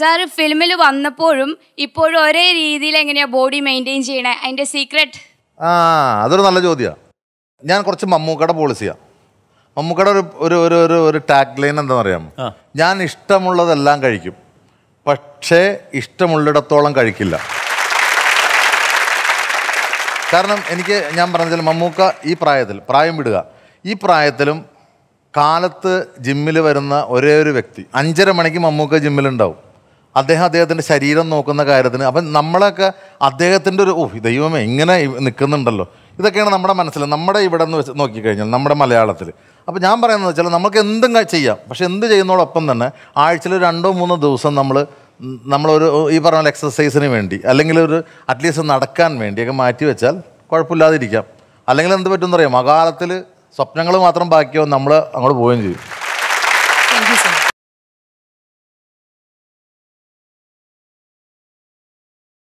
sir ഫിലിമിൽ വന്നപ്പോഴും ഇപ്പോഴും ഒരേ രീതിയിൽ എങ്ങനെയാണ് ബോഡി മെയിൻറ്റെയിൻ ചെയ്യണേ അതിൻ്റെ സീക്രട്ട് ആ അതൊരു നല്ല ചോദ്യമാണ് ഞാൻ കുറച്ച് മമ്മൂക്കയുടെ പോളിസിയാണ് മമ്മൂക്കയുടെ ഒരു ഒരു ഒരു ഒരു ഒരു ടാഗ് ലൈൻ എന്താണെന്നറിയാമോ ഞാൻ ഇഷ്ടമുള്ളതെല്ലാം കഴിക്കും പക്ഷേ ഇഷ്ടമുള്ളിടത്തോളം കഴിക്കില്ല കാരണം എനിക്ക് ഞാൻ പറഞ്ഞതിൽ മമ്മൂക്ക ഈ പ്രായത്തിൽ പ്രായം വിടുക ഈ പ്രായത്തിലും കാലത്ത് ജിമ്മിൽ വരുന്ന ഒരേ ഒരു വ്യക്തി അഞ്ചര മണിക്ക് മമ്മൂക്ക ജിമ്മിലുണ്ടാവും അദ്ദേഹം അദ്ദേഹത്തിൻ്റെ ശരീരം നോക്കുന്ന കാര്യത്തിന് അപ്പം നമ്മളൊക്കെ അദ്ദേഹത്തിൻ്റെ ഒരു ഓഹ് ദൈവമേ ഇങ്ങനെ നിൽക്കുന്നുണ്ടല്ലോ ഇതൊക്കെയാണ് നമ്മുടെ മനസ്സിൽ നമ്മുടെ ഇവിടെ നിന്ന് വെച്ച് നോക്കിക്കഴിഞ്ഞാൽ നമ്മുടെ മലയാളത്തിൽ അപ്പോൾ ഞാൻ പറയുന്നത് വെച്ചാൽ നമുക്ക് എന്തും ചെയ്യാം പക്ഷേ എന്ത് ചെയ്യുന്നതോടൊപ്പം തന്നെ ആഴ്ചയിൽ രണ്ടോ മൂന്നോ ദിവസം നമ്മൾ നമ്മളൊരു ഈ പറഞ്ഞ എക്സസൈസിന് വേണ്ടി അല്ലെങ്കിൽ ഒരു അറ്റ്ലീസ്റ്റ് നടക്കാൻ വേണ്ടിയൊക്കെ മാറ്റി വെച്ചാൽ കുഴപ്പമില്ലാതിരിക്കാം അല്ലെങ്കിൽ എന്ത് പറ്റുമെന്നറിയാം അകാലത്തിൽ സ്വപ്നങ്ങൾ മാത്രം ബാക്കിയോ നമ്മൾ അങ്ങോട്ട് പോവുകയും ചെയ്യും